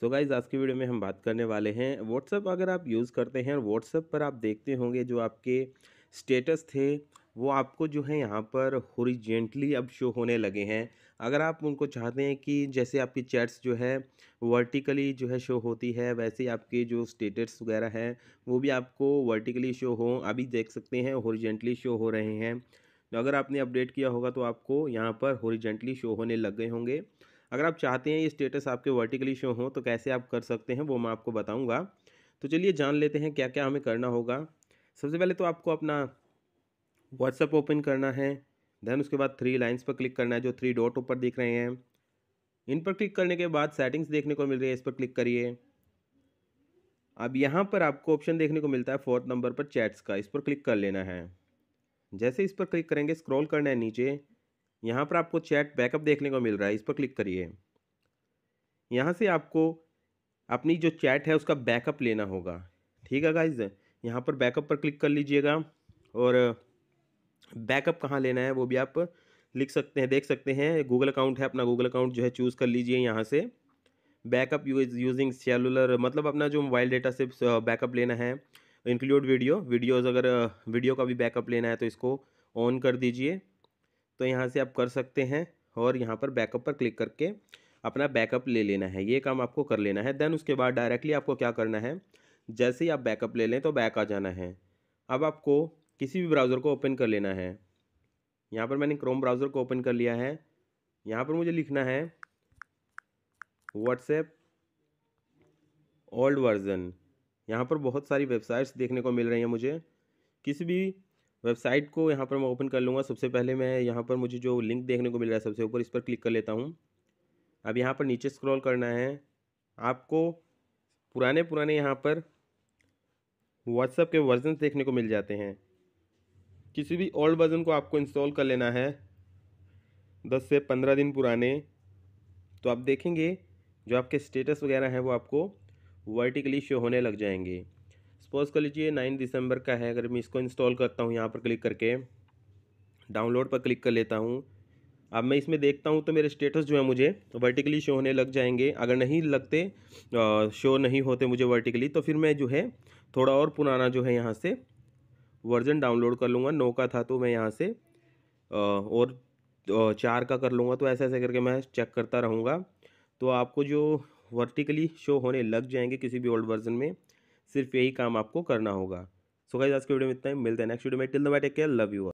so guys आज की video में हम बात करने वाले हैं व्हाट्सअप अगर आप यूज़ करते हैं और व्हाट्सअप पर आप देखते होंगे जो आपके स्टेटस थे वो आपको जो है यहाँ पर होरिजेंटली अब शो होने लगे हैं अगर आप उनको चाहते हैं कि जैसे आपकी चैट्स जो है वर्टिकली जो है शो होती है वैसे आपके जो स्टेटस वगैरह है वो भी आपको वर्टिकली शो हो अभी देख सकते हैं होरिजेंटली शो हो रहे हैं तो अगर आपने अपडेट किया होगा तो आपको यहाँ पर होरिजेंटली शो होने लग गए होंगे अगर आप चाहते हैं ये स्टेटस आपके वर्टिकली शो हो तो कैसे आप कर सकते हैं वो मैं आपको बताऊँगा तो चलिए जान लेते हैं क्या क्या हमें करना होगा सबसे पहले तो आपको अपना व्हाट्सअप ओपन करना है देन उसके बाद थ्री लाइन्स पर क्लिक करना है जो थ्री डॉट ऊपर दिख रहे हैं इन पर क्लिक करने के बाद सेटिंग्स देखने को मिल रही है इस पर क्लिक करिए अब यहाँ पर आपको ऑप्शन देखने को मिलता है फोर्थ नंबर पर चैट्स का इस पर क्लिक कर लेना है जैसे इस पर क्लिक करेंगे स्क्रॉल करना है नीचे यहाँ पर आपको चैट बैकअप देखने को मिल रहा है इस पर क्लिक करिए यहाँ से आपको अपनी जो चैट है उसका बैकअप लेना होगा ठीक है गाइज यहाँ पर बैकअप पर क्लिक कर लीजिएगा और बैकअप कहाँ लेना है वो भी आप लिख सकते हैं देख सकते हैं गूगल अकाउंट है अपना गूगल अकाउंट जो है चूज़ कर लीजिए यहाँ से बैकअप यूज यूजिंग सेलुलर मतलब अपना जो मोबाइल डेटा से बैकअप लेना है इंक्लूड वीडियो वीडियोज़ अगर वीडियो का भी बैकअप लेना है तो इसको ऑन कर दीजिए तो यहाँ से आप कर सकते हैं और यहाँ पर बैकअप पर क्लिक करके अपना बैकअप ले लेना है ये काम आपको कर लेना है देन उसके बाद डायरेक्टली आपको क्या करना है जैसे ही आप बैकअप ले लें तो बैक आ जाना है अब आपको किसी भी ब्राउज़र को ओपन कर लेना है यहाँ पर मैंने क्रोम ब्राउज़र को ओपन कर लिया है यहाँ पर मुझे लिखना है व्हाट्सएप ओल्ड वर्ज़न यहाँ पर बहुत सारी वेबसाइट्स देखने को मिल रही हैं मुझे किसी भी वेबसाइट को यहाँ पर मैं ओपन कर लूँगा सबसे पहले मैं यहाँ पर मुझे जो लिंक देखने को मिल रहा है सबसे ऊपर इस पर क्लिक कर लेता हूँ अब यहाँ पर नीचे स्क्रॉल करना है आपको पुराने पुराने यहाँ पर व्हाट्सएप के वर्जन देखने को मिल जाते हैं किसी भी ओल्ड वर्जन को आपको इंस्टॉल कर लेना है दस से पंद्रह दिन पुराने तो आप देखेंगे जो आपके स्टेटस वगैरह हैं वो आपको वर्टिकली शो होने लग जाएंगे सपोज कर लीजिए नाइन दिसंबर का है अगर मैं इसको इंस्टॉल करता हूँ यहाँ पर क्लिक करके डाउनलोड पर क्लिक कर लेता हूँ अब मैं इसमें देखता हूँ तो मेरे स्टेटस जो है मुझे वर्टिकली शो होने लग जाएंगे अगर नहीं लगते शो नहीं होते मुझे वर्टिकली तो फिर मैं जो है थोड़ा और पुराना जो है यहाँ से वर्जन डाउनलोड कर लूँगा नौ का था तो मैं यहाँ से और चार का कर लूँगा तो ऐसे ऐसे करके मैं चेक करता रहूँगा तो आपको जो वर्टिकली शो होने लग जाएंगे किसी भी ओल्ड वर्जन में सिर्फ यही काम आपको करना होगा सो गाइस आज के वीडियो में इतना ही मिलते हैं नेक्स्ट वीडियो में till the bye take care love you